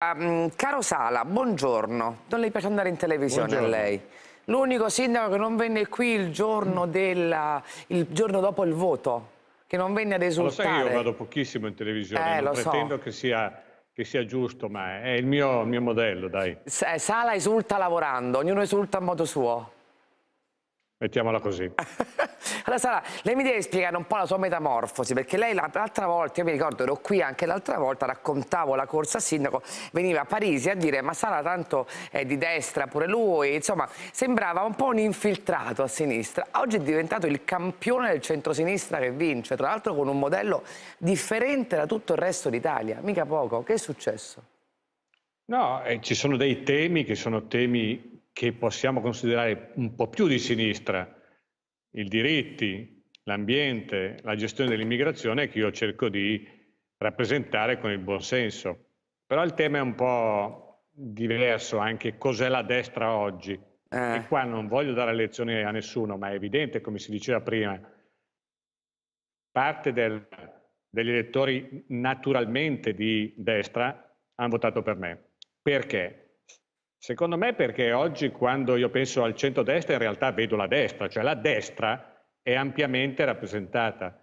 Ehm, caro Sala, buongiorno. Non le piace andare in televisione buongiorno. a lei. L'unico sindaco che non venne qui il giorno, della, il giorno dopo il voto, che non venne ad esultare. Lo sai che io vado pochissimo in televisione, eh, non pretendo so. che, sia, che sia, giusto, ma è il mio, il mio modello, dai. Eh, Sala esulta lavorando, ognuno esulta a modo suo. Mettiamola così. Allora Sara, lei mi deve spiegare un po' la sua metamorfosi, perché lei l'altra volta, io mi ricordo ero qui anche l'altra volta, raccontavo la corsa a sindaco, veniva a Parisi a dire ma Sara tanto è di destra pure lui, insomma sembrava un po' un infiltrato a sinistra. Oggi è diventato il campione del centrosinistra che vince, tra l'altro con un modello differente da tutto il resto d'Italia, mica poco. Che è successo? No, eh, ci sono dei temi che sono temi che possiamo considerare un po' più di sinistra, i diritti, l'ambiente, la gestione dell'immigrazione che io cerco di rappresentare con il buon senso. Però il tema è un po' diverso anche cos'è la destra oggi. Eh. E qua non voglio dare lezioni a nessuno, ma è evidente, come si diceva prima, parte del, degli elettori naturalmente di destra hanno votato per me. Perché? Secondo me perché oggi quando io penso al centro-destra in realtà vedo la destra, cioè la destra è ampiamente rappresentata.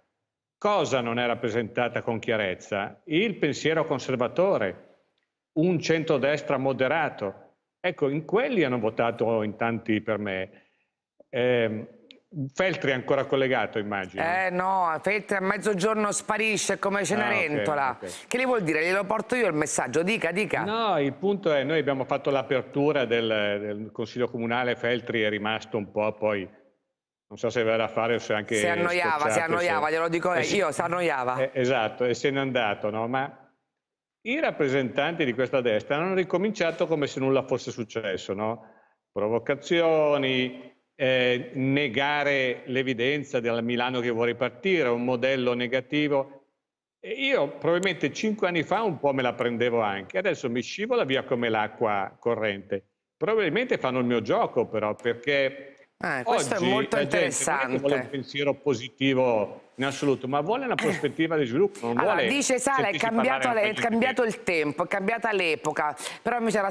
Cosa non è rappresentata con chiarezza? Il pensiero conservatore, un centrodestra moderato. Ecco, in quelli hanno votato in tanti per me. Eh, Feltri è ancora collegato, immagino. Eh no, Feltri a mezzogiorno sparisce come Cenerentola. Ah, okay, okay. Che li vuol dire? Glielo porto io il messaggio, dica, dica. No, il punto è, noi abbiamo fatto l'apertura del, del Consiglio Comunale, Feltri è rimasto un po' poi non so se aveva da fare o se anche... Si annoiava, si annoiava, se... glielo dico eh, io, si annoiava. Eh, esatto, e se n'è andato, no? Ma i rappresentanti di questa destra hanno ricominciato come se nulla fosse successo, no? Provocazioni, eh, negare l'evidenza della Milano che vuole partire, un modello negativo. Io probabilmente cinque anni fa un po' me la prendevo anche, adesso mi scivola via come l'acqua corrente. Probabilmente fanno il mio gioco però, perché eh, questo Oggi, è molto interessante. Non vuole un pensiero positivo in assoluto, ma vuole una eh. prospettiva di sviluppo. allora, dice Sala, è cambiato, è cambiato il tempo, è cambiata l'epoca, però mi c'era